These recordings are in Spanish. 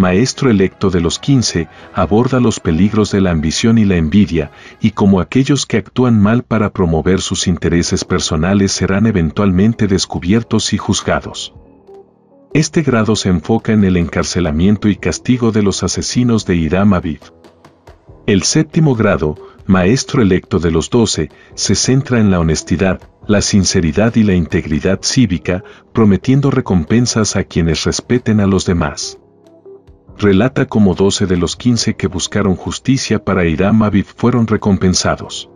maestro electo de los 15, aborda los peligros de la ambición y la envidia, y como aquellos que actúan mal para promover sus intereses personales serán eventualmente descubiertos y juzgados. Este grado se enfoca en el encarcelamiento y castigo de los asesinos de Hiram Aviv. El séptimo grado, maestro electo de los 12, se centra en la honestidad, la sinceridad y la integridad cívica, prometiendo recompensas a quienes respeten a los demás relata cómo 12 de los 15 que buscaron justicia para Hiram Aviv fueron recompensados.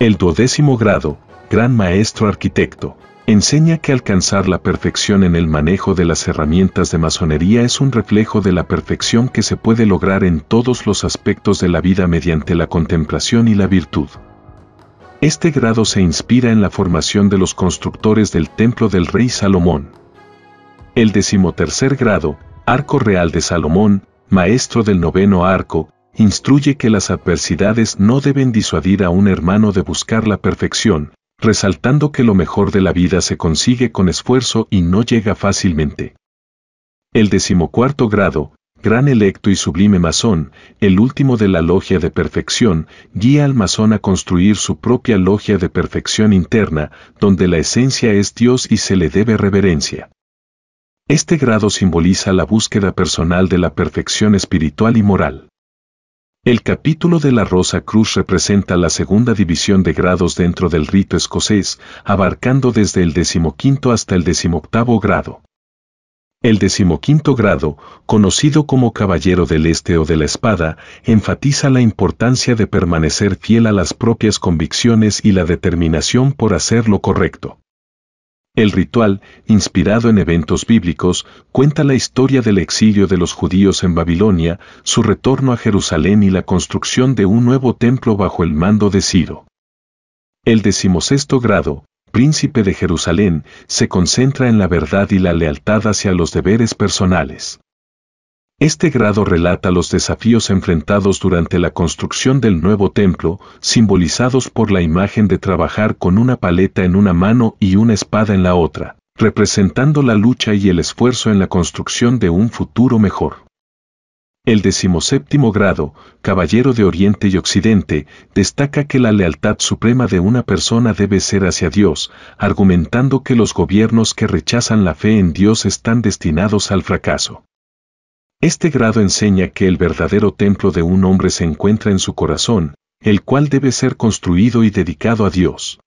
El duodécimo grado, gran maestro arquitecto, enseña que alcanzar la perfección en el manejo de las herramientas de masonería es un reflejo de la perfección que se puede lograr en todos los aspectos de la vida mediante la contemplación y la virtud. Este grado se inspira en la formación de los constructores del templo del rey Salomón. El decimotercer grado, Arco Real de Salomón, maestro del noveno arco, instruye que las adversidades no deben disuadir a un hermano de buscar la perfección, resaltando que lo mejor de la vida se consigue con esfuerzo y no llega fácilmente. El decimocuarto grado, gran electo y sublime masón, el último de la logia de perfección, guía al masón a construir su propia logia de perfección interna, donde la esencia es Dios y se le debe reverencia. Este grado simboliza la búsqueda personal de la perfección espiritual y moral. El capítulo de la Rosa Cruz representa la segunda división de grados dentro del rito escocés, abarcando desde el decimoquinto hasta el decimoctavo grado. El decimoquinto grado, conocido como Caballero del Este o de la Espada, enfatiza la importancia de permanecer fiel a las propias convicciones y la determinación por hacer lo correcto. El ritual, inspirado en eventos bíblicos, cuenta la historia del exilio de los judíos en Babilonia, su retorno a Jerusalén y la construcción de un nuevo templo bajo el mando de Ciro. El decimosexto grado, príncipe de Jerusalén, se concentra en la verdad y la lealtad hacia los deberes personales. Este grado relata los desafíos enfrentados durante la construcción del nuevo templo, simbolizados por la imagen de trabajar con una paleta en una mano y una espada en la otra, representando la lucha y el esfuerzo en la construcción de un futuro mejor. El decimoséptimo grado, Caballero de Oriente y Occidente, destaca que la lealtad suprema de una persona debe ser hacia Dios, argumentando que los gobiernos que rechazan la fe en Dios están destinados al fracaso. Este grado enseña que el verdadero templo de un hombre se encuentra en su corazón, el cual debe ser construido y dedicado a Dios.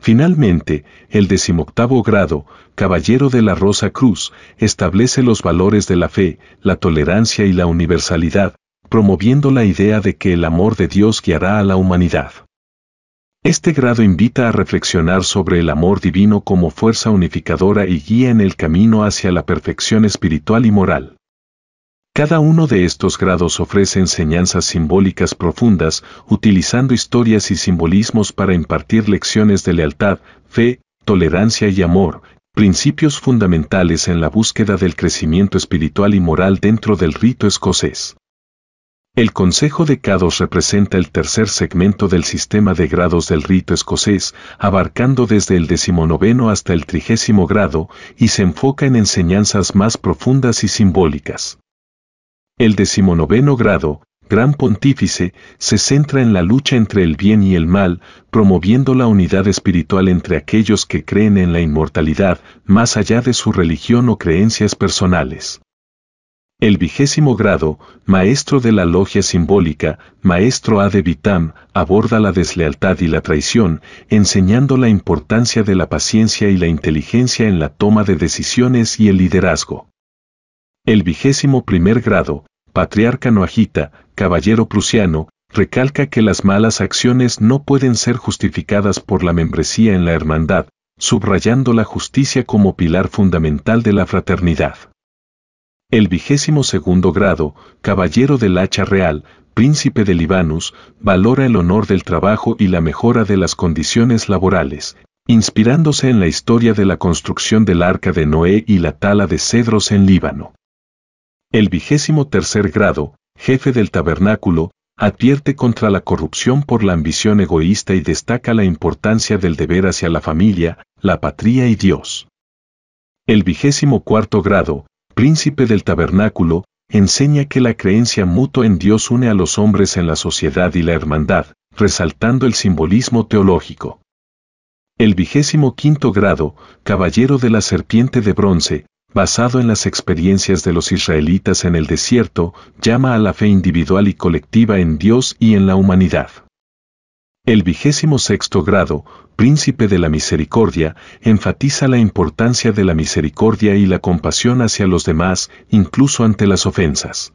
Finalmente, el decimoctavo grado, Caballero de la Rosa Cruz, establece los valores de la fe, la tolerancia y la universalidad, promoviendo la idea de que el amor de Dios guiará a la humanidad. Este grado invita a reflexionar sobre el amor divino como fuerza unificadora y guía en el camino hacia la perfección espiritual y moral. Cada uno de estos grados ofrece enseñanzas simbólicas profundas, utilizando historias y simbolismos para impartir lecciones de lealtad, fe, tolerancia y amor, principios fundamentales en la búsqueda del crecimiento espiritual y moral dentro del rito escocés. El Consejo de Cados representa el tercer segmento del sistema de grados del rito escocés, abarcando desde el decimonoveno hasta el trigésimo grado, y se enfoca en enseñanzas más profundas y simbólicas. El decimonoveno grado, Gran Pontífice, se centra en la lucha entre el bien y el mal, promoviendo la unidad espiritual entre aquellos que creen en la inmortalidad, más allá de su religión o creencias personales. El vigésimo grado, maestro de la logia simbólica, maestro A Vitam, aborda la deslealtad y la traición, enseñando la importancia de la paciencia y la inteligencia en la toma de decisiones y el liderazgo. El vigésimo primer grado, patriarca Noajita, caballero prusiano, recalca que las malas acciones no pueden ser justificadas por la membresía en la hermandad, subrayando la justicia como pilar fundamental de la fraternidad. El vigésimo segundo grado, caballero del hacha real, príncipe de Libanus, valora el honor del trabajo y la mejora de las condiciones laborales, inspirándose en la historia de la construcción del arca de Noé y la tala de cedros en Líbano. El vigésimo tercer grado, jefe del tabernáculo, advierte contra la corrupción por la ambición egoísta y destaca la importancia del deber hacia la familia, la patria y Dios. El vigésimo cuarto grado, príncipe del tabernáculo, enseña que la creencia mutua en Dios une a los hombres en la sociedad y la hermandad, resaltando el simbolismo teológico. El vigésimo quinto grado, caballero de la serpiente de bronce, basado en las experiencias de los israelitas en el desierto, llama a la fe individual y colectiva en Dios y en la humanidad. El vigésimo sexto grado, príncipe de la misericordia, enfatiza la importancia de la misericordia y la compasión hacia los demás, incluso ante las ofensas.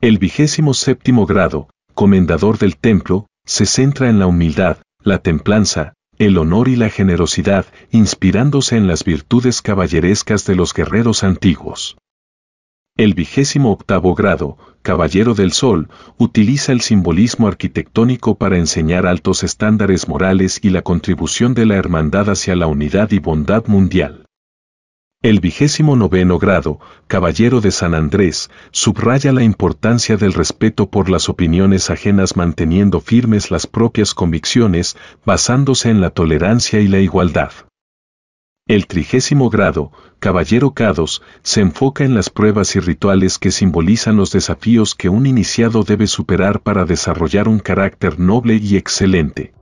El vigésimo séptimo grado, comendador del templo, se centra en la humildad, la templanza, el honor y la generosidad, inspirándose en las virtudes caballerescas de los guerreros antiguos. El vigésimo octavo grado, Caballero del Sol, utiliza el simbolismo arquitectónico para enseñar altos estándares morales y la contribución de la hermandad hacia la unidad y bondad mundial. El vigésimo noveno grado, Caballero de San Andrés, subraya la importancia del respeto por las opiniones ajenas manteniendo firmes las propias convicciones, basándose en la tolerancia y la igualdad. El trigésimo grado, Caballero Cados, se enfoca en las pruebas y rituales que simbolizan los desafíos que un iniciado debe superar para desarrollar un carácter noble y excelente.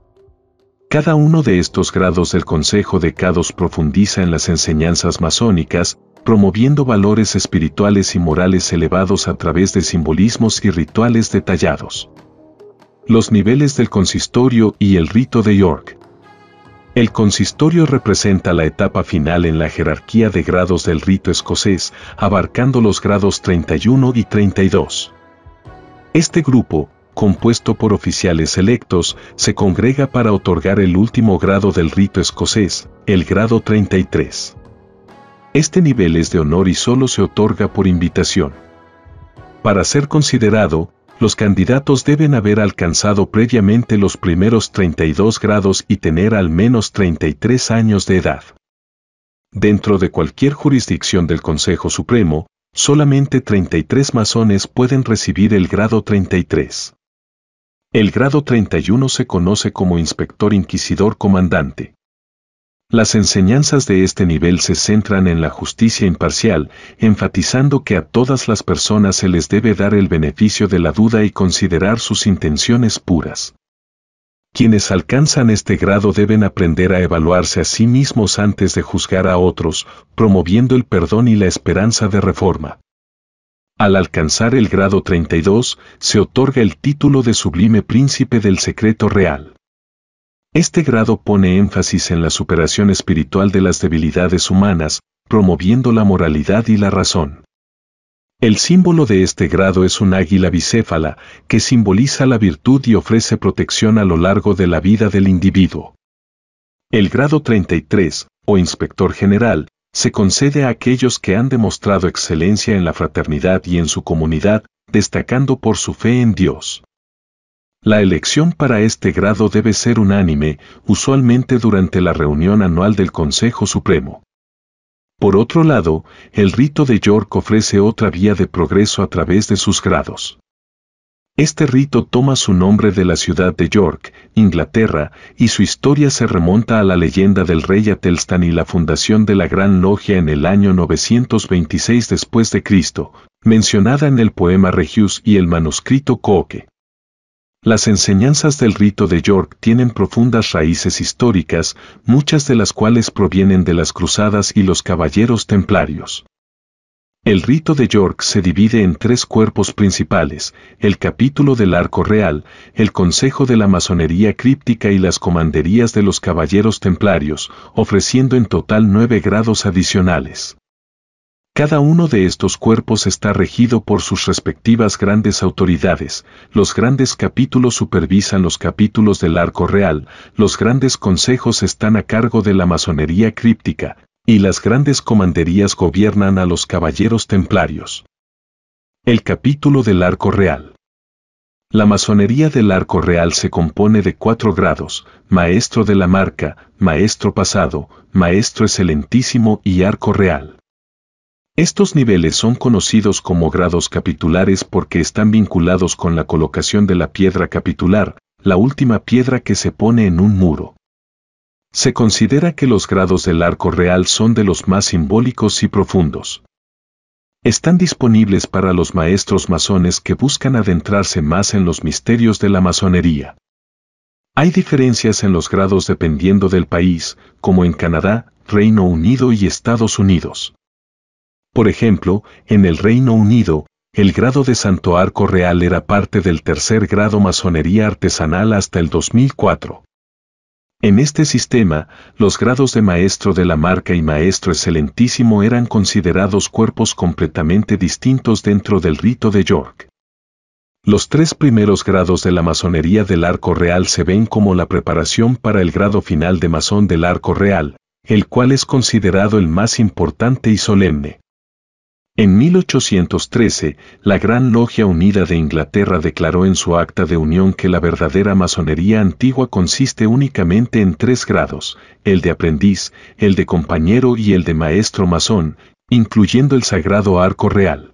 Cada uno de estos grados del Consejo de Cados profundiza en las enseñanzas masónicas, promoviendo valores espirituales y morales elevados a través de simbolismos y rituales detallados. Los niveles del consistorio y el rito de York. El consistorio representa la etapa final en la jerarquía de grados del rito escocés, abarcando los grados 31 y 32. Este grupo, compuesto por oficiales electos, se congrega para otorgar el último grado del rito escocés, el grado 33. Este nivel es de honor y solo se otorga por invitación. Para ser considerado, los candidatos deben haber alcanzado previamente los primeros 32 grados y tener al menos 33 años de edad. Dentro de cualquier jurisdicción del Consejo Supremo, solamente 33 masones pueden recibir el grado 33. El grado 31 se conoce como Inspector Inquisidor Comandante. Las enseñanzas de este nivel se centran en la justicia imparcial, enfatizando que a todas las personas se les debe dar el beneficio de la duda y considerar sus intenciones puras. Quienes alcanzan este grado deben aprender a evaluarse a sí mismos antes de juzgar a otros, promoviendo el perdón y la esperanza de reforma. Al alcanzar el grado 32, se otorga el título de Sublime Príncipe del Secreto Real. Este grado pone énfasis en la superación espiritual de las debilidades humanas, promoviendo la moralidad y la razón. El símbolo de este grado es un águila bicéfala, que simboliza la virtud y ofrece protección a lo largo de la vida del individuo. El grado 33, o inspector general, se concede a aquellos que han demostrado excelencia en la fraternidad y en su comunidad, destacando por su fe en Dios. La elección para este grado debe ser unánime, usualmente durante la reunión anual del Consejo Supremo. Por otro lado, el rito de York ofrece otra vía de progreso a través de sus grados. Este rito toma su nombre de la ciudad de York, Inglaterra, y su historia se remonta a la leyenda del rey Atelstan y la fundación de la Gran Logia en el año 926 después de Cristo, mencionada en el poema Regius y el manuscrito Coque. Las enseñanzas del rito de York tienen profundas raíces históricas, muchas de las cuales provienen de las cruzadas y los caballeros templarios. El rito de York se divide en tres cuerpos principales, el capítulo del Arco Real, el Consejo de la Masonería Críptica y las Comanderías de los Caballeros Templarios, ofreciendo en total nueve grados adicionales. Cada uno de estos cuerpos está regido por sus respectivas grandes autoridades, los grandes capítulos supervisan los capítulos del Arco Real, los grandes consejos están a cargo de la masonería críptica, y las grandes comanderías gobiernan a los caballeros templarios. El capítulo del arco real. La masonería del arco real se compone de cuatro grados, maestro de la marca, maestro pasado, maestro excelentísimo y arco real. Estos niveles son conocidos como grados capitulares porque están vinculados con la colocación de la piedra capitular, la última piedra que se pone en un muro. Se considera que los grados del arco real son de los más simbólicos y profundos. Están disponibles para los maestros masones que buscan adentrarse más en los misterios de la masonería. Hay diferencias en los grados dependiendo del país, como en Canadá, Reino Unido y Estados Unidos. Por ejemplo, en el Reino Unido, el grado de Santo Arco Real era parte del tercer grado masonería artesanal hasta el 2004. En este sistema, los grados de maestro de la marca y maestro excelentísimo eran considerados cuerpos completamente distintos dentro del rito de York. Los tres primeros grados de la masonería del Arco Real se ven como la preparación para el grado final de masón del Arco Real, el cual es considerado el más importante y solemne. En 1813, la Gran Logia Unida de Inglaterra declaró en su acta de unión que la verdadera masonería antigua consiste únicamente en tres grados, el de aprendiz, el de compañero y el de maestro masón, incluyendo el sagrado arco real.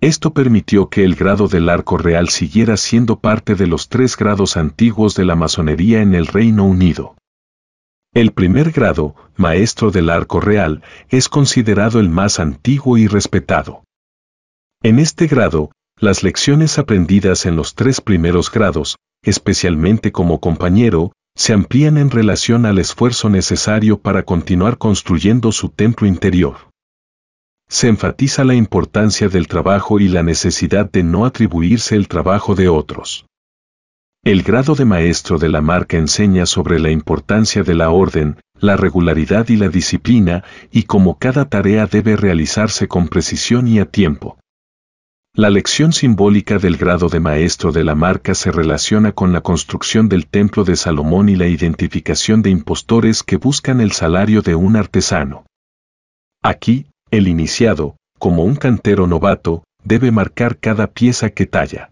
Esto permitió que el grado del arco real siguiera siendo parte de los tres grados antiguos de la masonería en el Reino Unido. El primer grado, maestro del arco real, es considerado el más antiguo y respetado. En este grado, las lecciones aprendidas en los tres primeros grados, especialmente como compañero, se amplían en relación al esfuerzo necesario para continuar construyendo su templo interior. Se enfatiza la importancia del trabajo y la necesidad de no atribuirse el trabajo de otros. El grado de maestro de la marca enseña sobre la importancia de la orden, la regularidad y la disciplina, y cómo cada tarea debe realizarse con precisión y a tiempo. La lección simbólica del grado de maestro de la marca se relaciona con la construcción del templo de Salomón y la identificación de impostores que buscan el salario de un artesano. Aquí, el iniciado, como un cantero novato, debe marcar cada pieza que talla.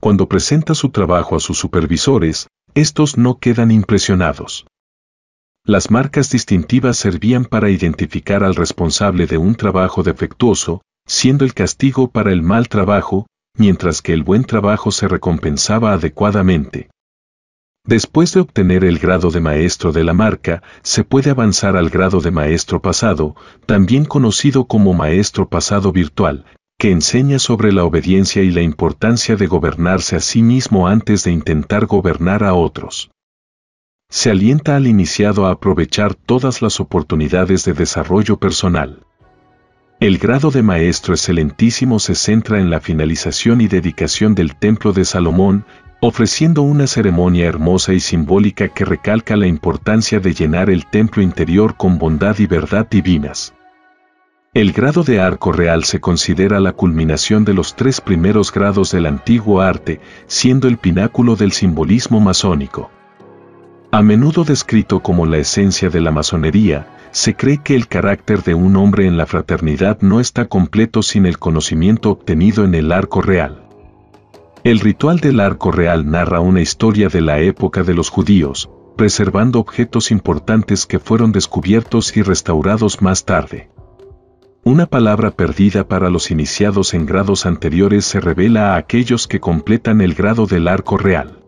Cuando presenta su trabajo a sus supervisores, estos no quedan impresionados. Las marcas distintivas servían para identificar al responsable de un trabajo defectuoso, siendo el castigo para el mal trabajo, mientras que el buen trabajo se recompensaba adecuadamente. Después de obtener el grado de maestro de la marca, se puede avanzar al grado de maestro pasado, también conocido como maestro pasado virtual, que enseña sobre la obediencia y la importancia de gobernarse a sí mismo antes de intentar gobernar a otros. Se alienta al iniciado a aprovechar todas las oportunidades de desarrollo personal. El grado de maestro excelentísimo se centra en la finalización y dedicación del Templo de Salomón, ofreciendo una ceremonia hermosa y simbólica que recalca la importancia de llenar el templo interior con bondad y verdad divinas. El grado de arco real se considera la culminación de los tres primeros grados del antiguo arte, siendo el pináculo del simbolismo masónico. A menudo descrito como la esencia de la masonería, se cree que el carácter de un hombre en la fraternidad no está completo sin el conocimiento obtenido en el arco real. El ritual del arco real narra una historia de la época de los judíos, preservando objetos importantes que fueron descubiertos y restaurados más tarde. Una palabra perdida para los iniciados en grados anteriores se revela a aquellos que completan el grado del arco real.